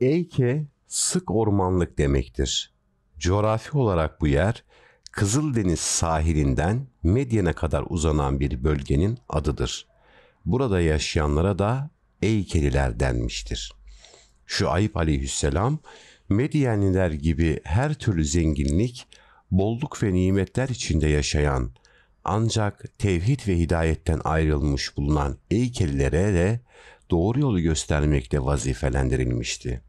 Eyke sık ormanlık demektir. Coğrafi olarak bu yer Kızıldeniz sahilinden Medyen'e kadar uzanan bir bölgenin adıdır. Burada yaşayanlara da Eykeliler denmiştir. Şu Ayıp aleyhisselam Medyenliler gibi her türlü zenginlik, bolluk ve nimetler içinde yaşayan ancak tevhid ve hidayetten ayrılmış bulunan Eykelilere de doğru yolu göstermekle vazifelendirilmişti.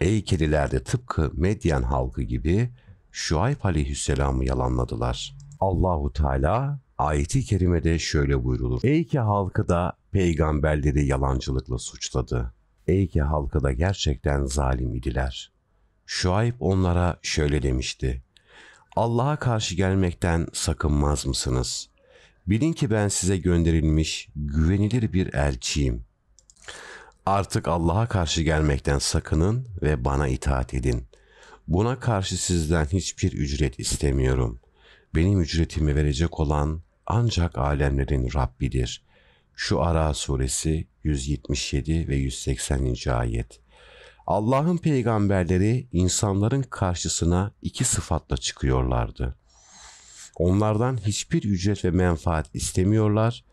Ey kediler de tıpkı Medyen halkı gibi Şuayb aleyhisselamı yalanladılar. Allahu Teala ayeti kerimede şöyle buyurulur: Ey ki halkı da peygamberleri yalancılıkla suçladı. Ey ki halkı da gerçekten zalim idiler. Şuayb onlara şöyle demişti. Allah'a karşı gelmekten sakınmaz mısınız? Bilin ki ben size gönderilmiş güvenilir bir elçiyim. Artık Allah'a karşı gelmekten sakının ve bana itaat edin. Buna karşı sizden hiçbir ücret istemiyorum. Benim ücretimi verecek olan ancak alemlerin Rabbidir. Şu Ara suresi 177 ve 180. ayet. Allah'ın peygamberleri insanların karşısına iki sıfatla çıkıyorlardı. Onlardan hiçbir ücret ve menfaat istemiyorlar,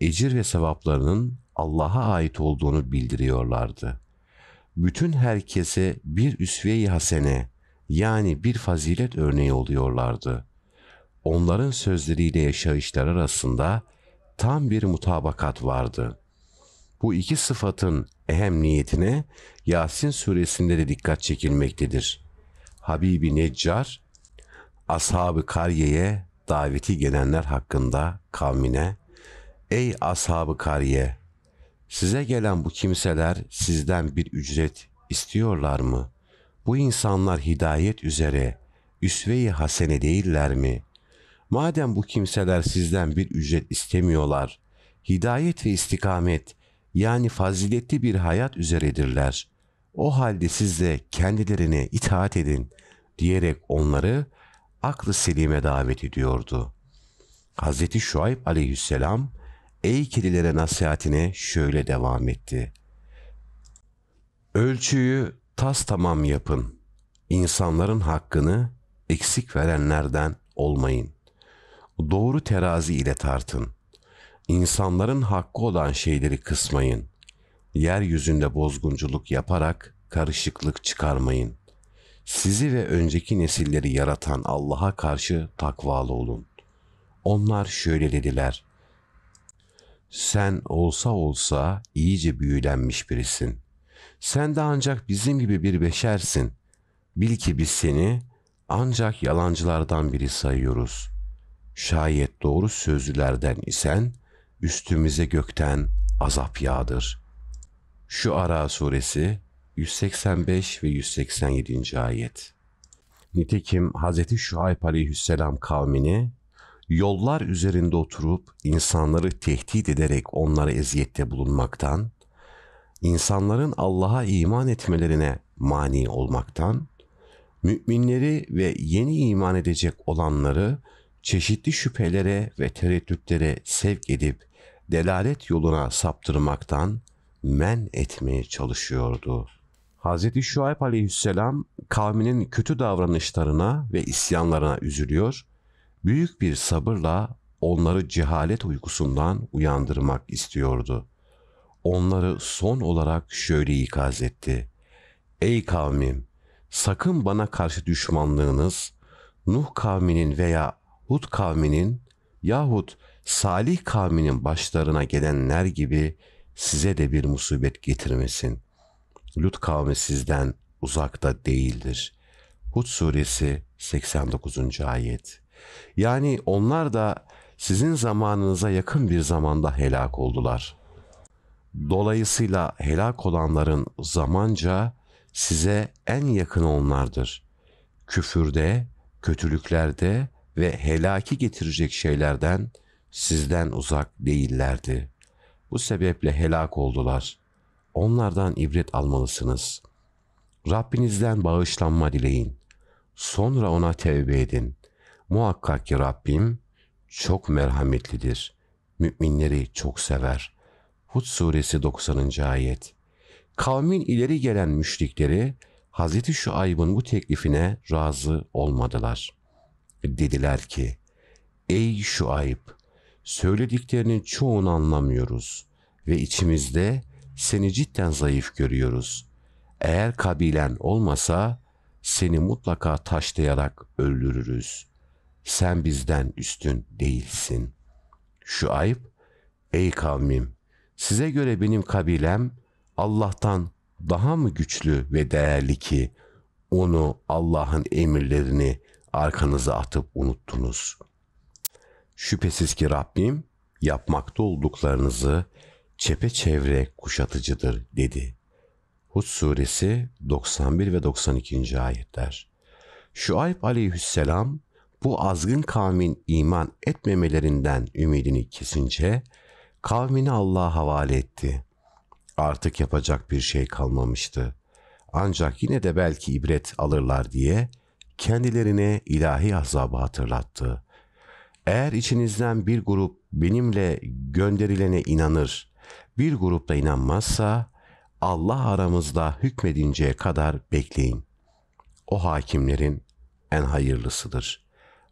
ecir ve sevaplarının Allah'a ait olduğunu bildiriyorlardı. Bütün herkese bir üsve-i hasene yani bir fazilet örneği oluyorlardı. Onların sözleriyle yaşayışlar arasında tam bir mutabakat vardı. Bu iki sıfatın ehemmiyetine Yasin suresinde de dikkat çekilmektedir. Habibi Neccar, Ashab-ı Karye'ye daveti gelenler hakkında kavmine, Ey Ashab-ı Karye! Size gelen bu kimseler sizden bir ücret istiyorlar mı? Bu insanlar hidayet üzere üsve-i hasene değiller mi? Madem bu kimseler sizden bir ücret istemiyorlar, hidayet ve istikamet yani faziletli bir hayat üzeredirler. O halde siz de kendilerine itaat edin diyerek onları aklı selime davet ediyordu. Hz. Şuayb aleyhisselam ey kedilere nasihatine şöyle devam etti. Ölçüyü tas tamam yapın. İnsanların hakkını eksik verenlerden olmayın. Doğru terazi ile tartın. İnsanların hakkı olan şeyleri kısmayın. Yeryüzünde bozgunculuk yaparak karışıklık çıkarmayın. Sizi ve önceki nesilleri yaratan Allah'a karşı takvalı olun. Onlar şöyle dediler. Sen olsa olsa iyice büyülenmiş birisin. Sen de ancak bizim gibi bir beşersin. Bil ki biz seni ancak yalancılardan biri sayıyoruz. Şayet doğru sözlülerden isen üstümüze gökten azap yağdır. Şu Ara suresi 185 ve 187. ayet. Nitekim Hz. Şuayb aleyhisselam kavmini yollar üzerinde oturup insanları tehdit ederek onlara eziyette bulunmaktan, insanların Allah'a iman etmelerine mani olmaktan, müminleri ve yeni iman edecek olanları çeşitli şüphelere ve tereddütlere sevk edip delalet yoluna saptırmaktan men etmeye çalışıyordu. Hz. Şuayb aleyhisselam kavminin kötü davranışlarına ve isyanlarına üzülüyor büyük bir sabırla onları cehalet uykusundan uyandırmak istiyordu. Onları son olarak şöyle ikaz etti. Ey kavmim! Sakın bana karşı düşmanlığınız, Nuh kavminin veya Hud kavminin yahut Salih kavminin başlarına gelenler gibi size de bir musibet getirmesin. Lut kavmi sizden uzakta değildir. Hud suresi 89. ayet. Yani onlar da sizin zamanınıza yakın bir zamanda helak oldular. Dolayısıyla helak olanların zamanca size en yakın onlardır. Küfürde, kötülüklerde ve helaki getirecek şeylerden sizden uzak değillerdi. Bu sebeple helak oldular. Onlardan ibret almalısınız. Rabbinizden bağışlanma dileyin. Sonra ona tevbe edin. Muhakkak ki Rabbim çok merhametlidir. Müminleri çok sever. Hud suresi 90. ayet. Kavmin ileri gelen müşrikleri Hazreti Şuayb'ın bu teklifine razı olmadılar. Dediler ki, Ey Şuayb, söylediklerinin çoğunu anlamıyoruz ve içimizde seni cidden zayıf görüyoruz. Eğer kabilen olmasa seni mutlaka taşlayarak öldürürüz sen bizden üstün değilsin. Şu ayıp, ey kavmim, size göre benim kabilem Allah'tan daha mı güçlü ve değerli ki onu Allah'ın emirlerini arkanıza atıp unuttunuz. Şüphesiz ki Rabbim yapmakta olduklarınızı çepeçevre kuşatıcıdır dedi. Hud suresi 91 ve 92. ayetler. Şuayb aleyhisselam bu azgın kavmin iman etmemelerinden ümidini kesince kavmini Allah'a havale etti. Artık yapacak bir şey kalmamıştı. Ancak yine de belki ibret alırlar diye kendilerine ilahi azabı hatırlattı. Eğer içinizden bir grup benimle gönderilene inanır, bir grup da inanmazsa Allah aramızda hükmedinceye kadar bekleyin. O hakimlerin en hayırlısıdır.''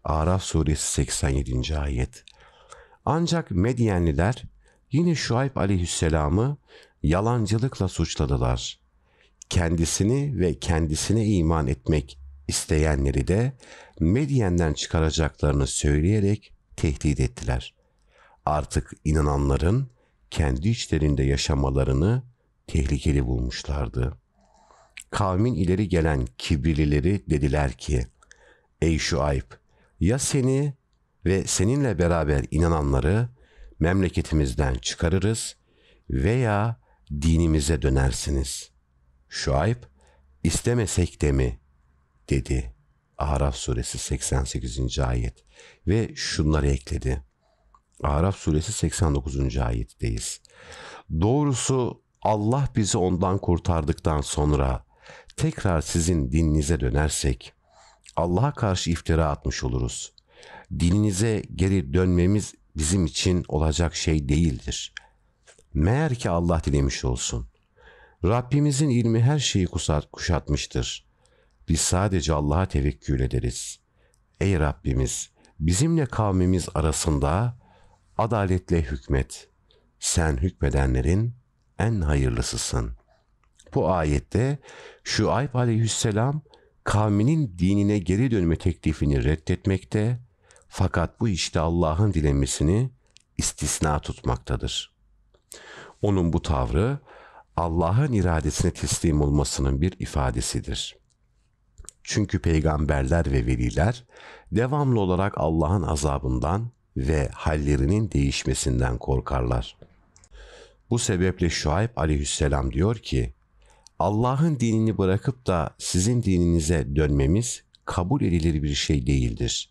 Araf suresi 87. ayet. Ancak Medyenliler yine Şuayb aleyhisselamı yalancılıkla suçladılar. Kendisini ve kendisine iman etmek isteyenleri de Medyen'den çıkaracaklarını söyleyerek tehdit ettiler. Artık inananların kendi içlerinde yaşamalarını tehlikeli bulmuşlardı. Kavmin ileri gelen kibirlileri dediler ki, Ey Şuayb, ya seni ve seninle beraber inananları memleketimizden çıkarırız veya dinimize dönersiniz. Şuayb, istemesek de mi? dedi. Araf suresi 88. ayet ve şunları ekledi. Araf suresi 89. ayetteyiz. Doğrusu Allah bizi ondan kurtardıktan sonra tekrar sizin dininize dönersek Allah'a karşı iftira atmış oluruz. Dininize geri dönmemiz bizim için olacak şey değildir. Meğer ki Allah dilemiş olsun. Rabbimizin ilmi her şeyi kusat, kuşatmıştır. Biz sadece Allah'a tevekkül ederiz. Ey Rabbimiz, bizimle kavmimiz arasında adaletle hükmet. Sen hükmedenlerin en hayırlısısın. Bu ayette şu Şuayb aleyhisselam kavminin dinine geri dönme teklifini reddetmekte fakat bu işte Allah'ın dilemesini istisna tutmaktadır. Onun bu tavrı Allah'ın iradesine teslim olmasının bir ifadesidir. Çünkü peygamberler ve veliler devamlı olarak Allah'ın azabından ve hallerinin değişmesinden korkarlar. Bu sebeple Şuayb aleyhisselam diyor ki, Allah'ın dinini bırakıp da sizin dininize dönmemiz kabul edilir bir şey değildir.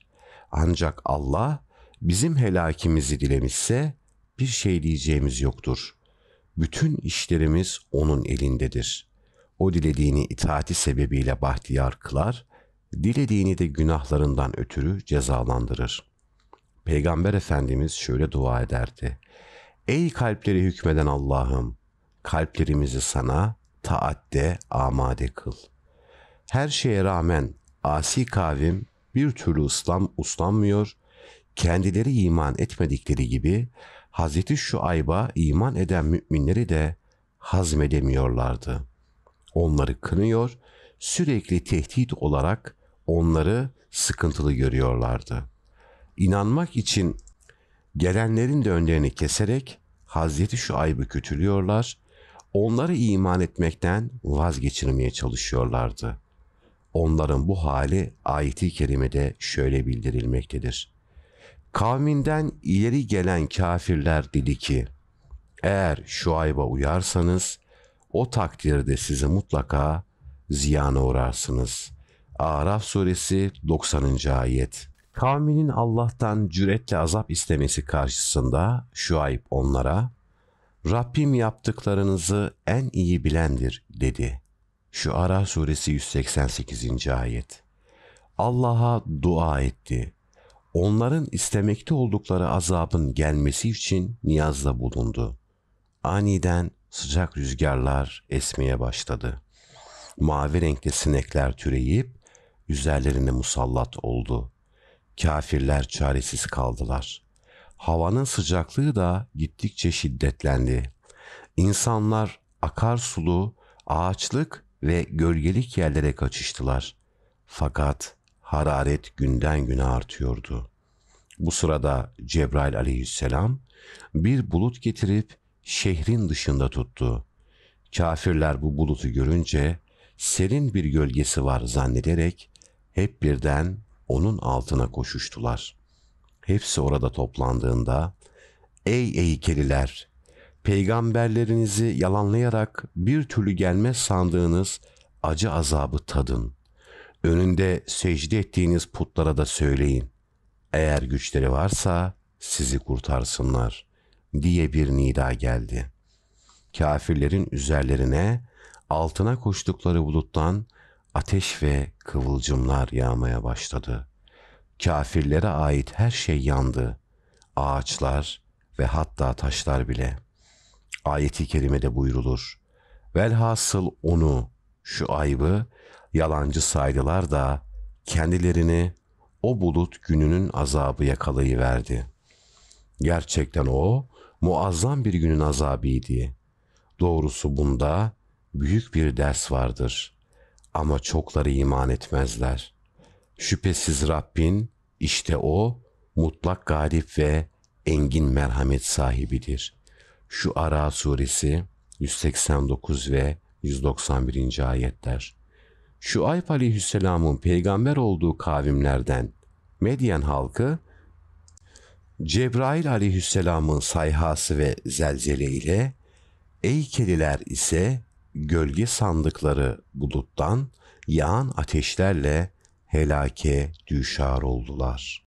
Ancak Allah bizim helakimizi dilemişse bir şey diyeceğimiz yoktur. Bütün işlerimiz onun elindedir. O dilediğini itaati sebebiyle bahtiyar kılar, dilediğini de günahlarından ötürü cezalandırır. Peygamber Efendimiz şöyle dua ederdi. Ey kalpleri hükmeden Allah'ım, kalplerimizi sana, taatte amade kıl. Her şeye rağmen asi kavim bir türlü İslam uslanmıyor, kendileri iman etmedikleri gibi Hz. Şuayb'a iman eden müminleri de hazmedemiyorlardı. Onları kınıyor, sürekli tehdit olarak onları sıkıntılı görüyorlardı. İnanmak için gelenlerin de önlerini keserek Hazreti Şuayb'ı kötülüyorlar, onları iman etmekten vazgeçirmeye çalışıyorlardı. Onların bu hali ayeti kerimede şöyle bildirilmektedir. Kavminden ileri gelen kafirler dedi ki, eğer Şuayb'a uyarsanız, o takdirde sizi mutlaka ziyana uğrarsınız. Araf suresi 90. ayet. Kavminin Allah'tan cüretle azap istemesi karşısında Şuayb onlara Rabbim yaptıklarınızı en iyi bilendir dedi. Şu Ara suresi 188. ayet. Allah'a dua etti. Onların istemekte oldukları azabın gelmesi için niyazda bulundu. Aniden sıcak rüzgarlar esmeye başladı. Mavi renkli sinekler türeyip üzerlerine musallat oldu. Kafirler çaresiz kaldılar. Havanın sıcaklığı da gittikçe şiddetlendi. İnsanlar akarsulu, ağaçlık ve gölgelik yerlere kaçıştılar. Fakat hararet günden güne artıyordu. Bu sırada Cebrail aleyhisselam bir bulut getirip şehrin dışında tuttu. Kafirler bu bulutu görünce serin bir gölgesi var zannederek hep birden onun altına koşuştular hepsi orada toplandığında ''Ey eykeliler, peygamberlerinizi yalanlayarak bir türlü gelmez sandığınız acı azabı tadın. Önünde secde ettiğiniz putlara da söyleyin. Eğer güçleri varsa sizi kurtarsınlar.'' diye bir nida geldi. Kafirlerin üzerlerine altına koştukları buluttan ateş ve kıvılcımlar yağmaya başladı.'' Kafirlere ait her şey yandı. Ağaçlar ve hatta taşlar bile. Ayeti kerimede buyrulur. Velhasıl onu, şu aybı, yalancı saydılar da kendilerini o bulut gününün azabı yakalayıverdi. Gerçekten o muazzam bir günün azabıydı. Doğrusu bunda büyük bir ders vardır. Ama çokları iman etmezler.'' Şüphesiz Rabbin işte o mutlak galip ve engin merhamet sahibidir. Şu Ara suresi 189 ve 191. ayetler. Şu Şuayb aleyhisselamın peygamber olduğu kavimlerden Medyen halkı Cebrail aleyhisselamın sayhası ve zelzele ile Eykeliler ise gölge sandıkları buluttan yağan ateşlerle helake düşar oldular.